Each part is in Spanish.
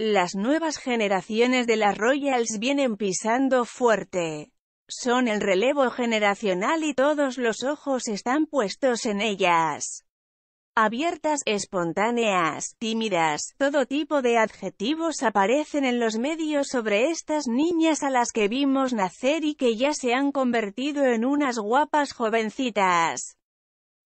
Las nuevas generaciones de las Royals vienen pisando fuerte. Son el relevo generacional y todos los ojos están puestos en ellas. Abiertas, espontáneas, tímidas, todo tipo de adjetivos aparecen en los medios sobre estas niñas a las que vimos nacer y que ya se han convertido en unas guapas jovencitas.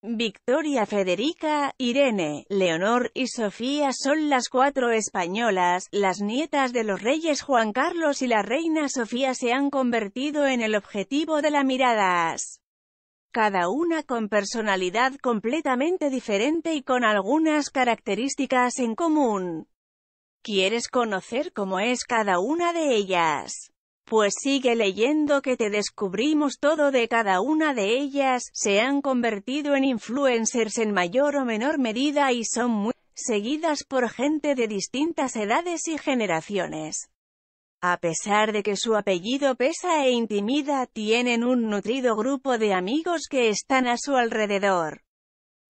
Victoria Federica, Irene, Leonor y Sofía son las cuatro españolas, las nietas de los reyes Juan Carlos y la reina Sofía se han convertido en el objetivo de las miradas. Cada una con personalidad completamente diferente y con algunas características en común. ¿Quieres conocer cómo es cada una de ellas? Pues sigue leyendo que te descubrimos todo de cada una de ellas, se han convertido en influencers en mayor o menor medida y son muy seguidas por gente de distintas edades y generaciones. A pesar de que su apellido pesa e intimida, tienen un nutrido grupo de amigos que están a su alrededor.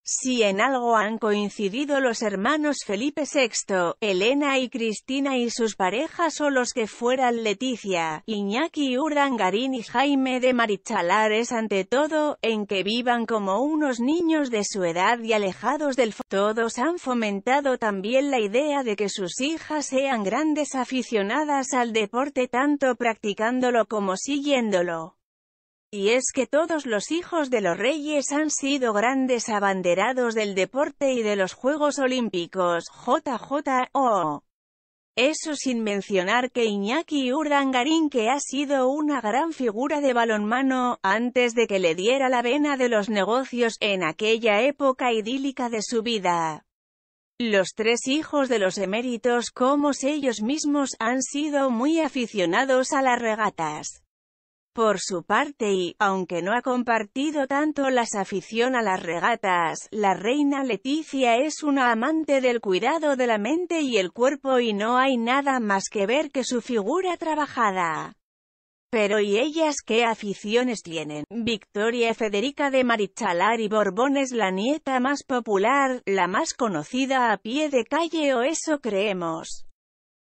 Si en algo han coincidido los hermanos Felipe VI, Elena y Cristina y sus parejas o los que fueran Leticia, Iñaki Urdangarín y Jaime de Marichalar es ante todo, en que vivan como unos niños de su edad y alejados del Todos han fomentado también la idea de que sus hijas sean grandes aficionadas al deporte tanto practicándolo como siguiéndolo. Y es que todos los hijos de los reyes han sido grandes abanderados del deporte y de los Juegos Olímpicos, JJO. Eso sin mencionar que Iñaki Urdangarín que ha sido una gran figura de balonmano, antes de que le diera la vena de los negocios en aquella época idílica de su vida. Los tres hijos de los eméritos, como ellos mismos, han sido muy aficionados a las regatas. Por su parte y, aunque no ha compartido tanto las afición a las regatas, la reina Leticia es una amante del cuidado de la mente y el cuerpo y no hay nada más que ver que su figura trabajada. Pero ¿y ellas qué aficiones tienen? Victoria Federica de Marichalar y Borbón es la nieta más popular, la más conocida a pie de calle o eso creemos.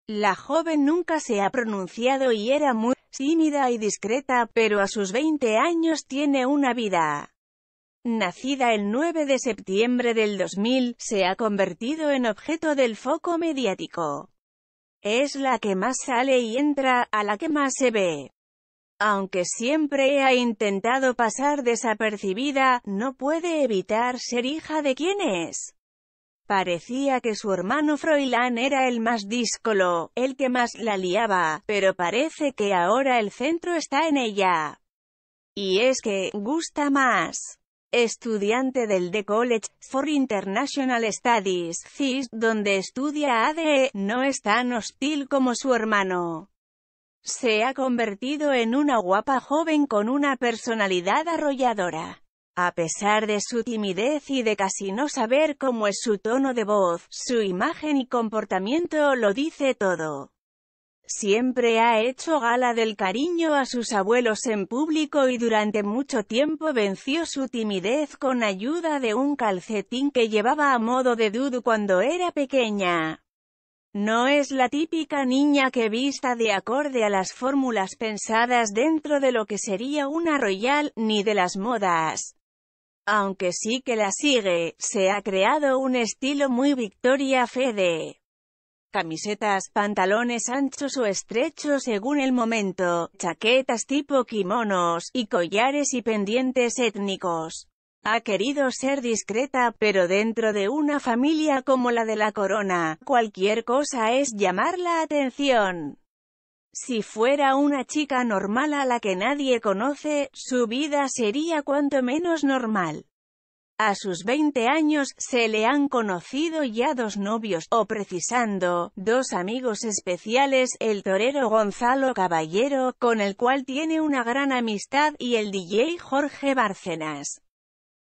La joven nunca se ha pronunciado y era muy tímida y discreta, pero a sus 20 años tiene una vida. Nacida el 9 de septiembre del 2000, se ha convertido en objeto del foco mediático. Es la que más sale y entra, a la que más se ve. Aunque siempre ha intentado pasar desapercibida, no puede evitar ser hija de quien es. Parecía que su hermano Froilán era el más díscolo, el que más la liaba, pero parece que ahora el centro está en ella. Y es que, gusta más. Estudiante del The College for International Studies, CIS, donde estudia ADE, no es tan hostil como su hermano. Se ha convertido en una guapa joven con una personalidad arrolladora. A pesar de su timidez y de casi no saber cómo es su tono de voz, su imagen y comportamiento lo dice todo. Siempre ha hecho gala del cariño a sus abuelos en público y durante mucho tiempo venció su timidez con ayuda de un calcetín que llevaba a modo de dudu cuando era pequeña. No es la típica niña que vista de acorde a las fórmulas pensadas dentro de lo que sería una royal, ni de las modas. Aunque sí que la sigue, se ha creado un estilo muy Victoria Fede camisetas, pantalones anchos o estrechos según el momento, chaquetas tipo kimonos, y collares y pendientes étnicos. Ha querido ser discreta, pero dentro de una familia como la de la corona, cualquier cosa es llamar la atención. Si fuera una chica normal a la que nadie conoce, su vida sería cuanto menos normal. A sus 20 años, se le han conocido ya dos novios, o precisando, dos amigos especiales, el torero Gonzalo Caballero, con el cual tiene una gran amistad, y el DJ Jorge Bárcenas.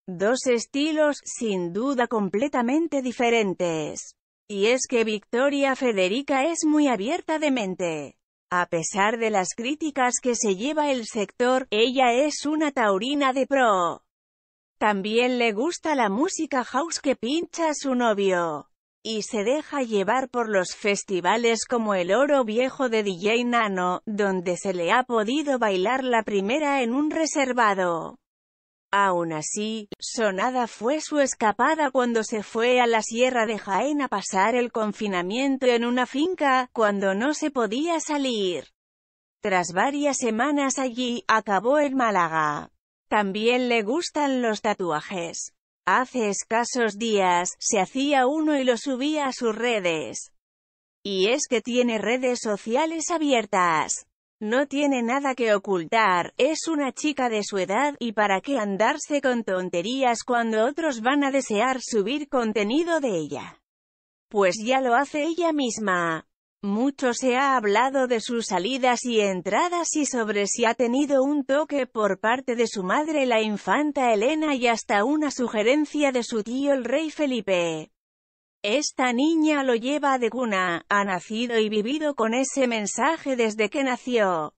Dos estilos, sin duda completamente diferentes. Y es que Victoria Federica es muy abierta de mente. A pesar de las críticas que se lleva el sector, ella es una taurina de pro. También le gusta la música house que pincha a su novio. Y se deja llevar por los festivales como el Oro Viejo de DJ Nano, donde se le ha podido bailar la primera en un reservado. Aún así, sonada fue su escapada cuando se fue a la Sierra de Jaén a pasar el confinamiento en una finca, cuando no se podía salir. Tras varias semanas allí, acabó en Málaga. También le gustan los tatuajes. Hace escasos días, se hacía uno y lo subía a sus redes. Y es que tiene redes sociales abiertas. No tiene nada que ocultar, es una chica de su edad, y para qué andarse con tonterías cuando otros van a desear subir contenido de ella. Pues ya lo hace ella misma. Mucho se ha hablado de sus salidas y entradas y sobre si ha tenido un toque por parte de su madre la infanta Elena y hasta una sugerencia de su tío el rey Felipe. Esta niña lo lleva de cuna, ha nacido y vivido con ese mensaje desde que nació.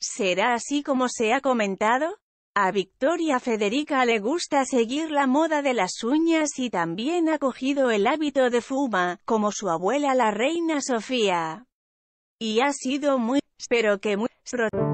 ¿Será así como se ha comentado? A Victoria Federica le gusta seguir la moda de las uñas y también ha cogido el hábito de fuma, como su abuela la reina Sofía. Y ha sido muy, espero que muy